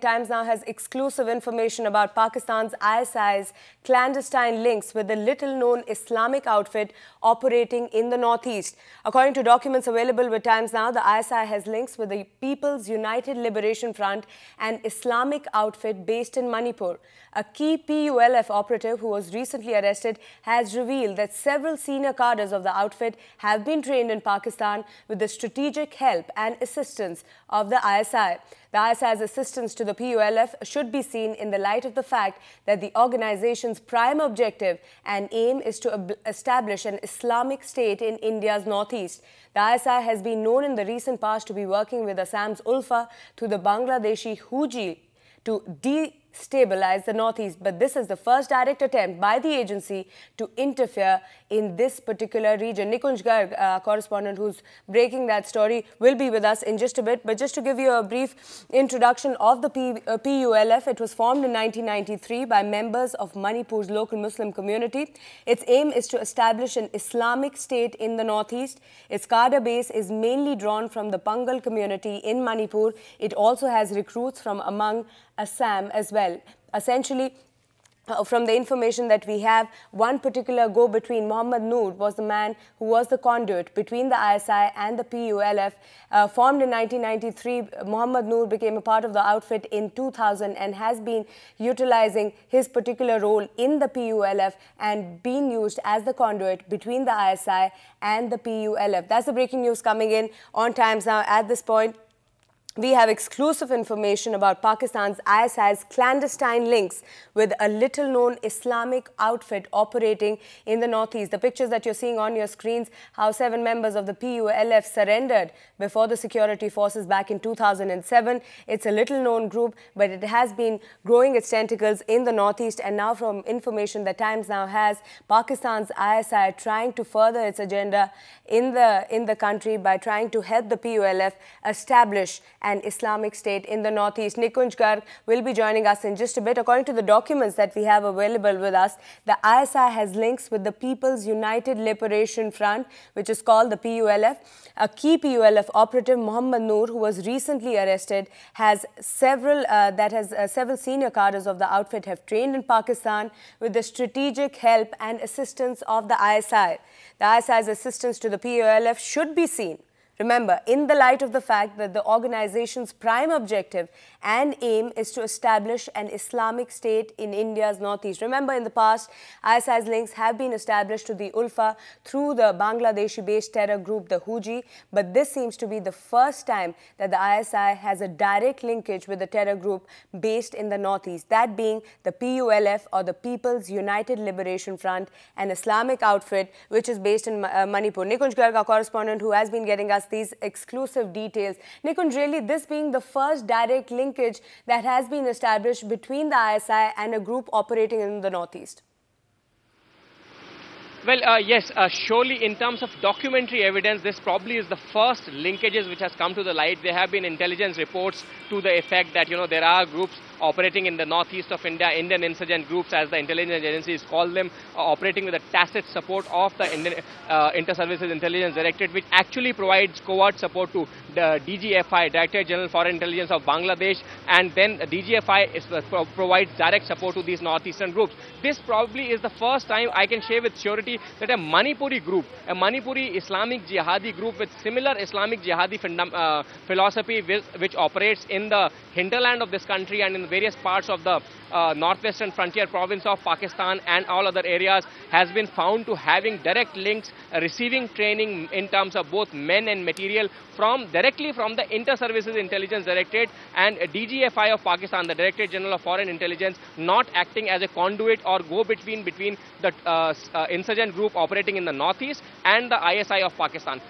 Times now has exclusive information about Pakistan's ISI's clandestine links with the little-known Islamic outfit operating in the northeast. According to documents available with Times Now, the ISI has links with the People's United Liberation Front, an Islamic outfit based in Manipur. A key PULF operative who was recently arrested has revealed that several senior cadres of the outfit have been trained in Pakistan with the strategic help and assistance of the ISI. The ISI's assistance to the PULF should be seen in the light of the fact that the organization's prime objective and aim is to establish an Islamic state in India's northeast. The ISI has been known in the recent past to be working with Assam's Ulfa through the Bangladeshi Huji to de stabilize the Northeast. But this is the first direct attempt by the agency to interfere in this particular region. Nikunj Garg, uh, correspondent who's breaking that story, will be with us in just a bit. But just to give you a brief introduction of the P uh, PULF, it was formed in 1993 by members of Manipur's local Muslim community. Its aim is to establish an Islamic state in the Northeast. Its cadre base is mainly drawn from the Pangal community in Manipur. It also has recruits from among Assam as well well. Essentially, uh, from the information that we have, one particular go between Mohammad Noor was the man who was the conduit between the ISI and the PULF. Uh, formed in 1993, Mohammad Noor became a part of the outfit in 2000 and has been utilizing his particular role in the PULF and being used as the conduit between the ISI and the PULF. That's the breaking news coming in on times now at this point. We have exclusive information about Pakistan's ISI's clandestine links with a little known Islamic outfit operating in the northeast. The pictures that you're seeing on your screens, how seven members of the PULF surrendered before the security forces back in 2007. It's a little known group, but it has been growing its tentacles in the northeast. And now, from information that Times Now has, Pakistan's ISI trying to further its agenda in the, in the country by trying to help the PULF establish and Islamic State in the northeast. Nikunj Garg will be joining us in just a bit. According to the documents that we have available with us, the ISI has links with the People's United Liberation Front, which is called the PULF. A key PULF operative, Muhammad Noor, who was recently arrested, has several uh, that has uh, several senior cadres of the outfit have trained in Pakistan with the strategic help and assistance of the ISI. The ISI's assistance to the PULF should be seen Remember, in the light of the fact that the organization's prime objective and aim is to establish an Islamic state in India's northeast. Remember, in the past, ISI's links have been established to the Ulfa through the Bangladeshi-based terror group, the Huji, but this seems to be the first time that the ISI has a direct linkage with the terror group based in the northeast, that being the PULF or the People's United Liberation Front, an Islamic outfit which is based in uh, Manipur. Nikunj Garg, our correspondent who has been getting us these exclusive details. Nikunj, really this being the first direct linkage that has been established between the ISI and a group operating in the Northeast. Well, uh, yes, uh, surely in terms of documentary evidence, this probably is the first linkages which has come to the light. There have been intelligence reports to the effect that, you know, there are groups operating in the northeast of India, Indian insurgent groups as the intelligence agencies call them, operating with the tacit support of the Indian uh, Inter-Services Intelligence Directorate which actually provides covert support to the DGFI, Director General for Intelligence of Bangladesh and then DGFI is, uh, pro provides direct support to these northeastern groups. This probably is the first time I can say with surety that a Manipuri group, a Manipuri Islamic jihadi group with similar Islamic jihadi uh, philosophy which, which operates in the hinterland of this country and in various parts of the uh, northwestern frontier province of Pakistan and all other areas has been found to having direct links, uh, receiving training in terms of both men and material from directly from the Inter-Services Intelligence Directorate and DGFI of Pakistan, the Directorate General of Foreign Intelligence, not acting as a conduit or go-between between the uh, uh insurgent group operating in the northeast and the ISI of Pakistan.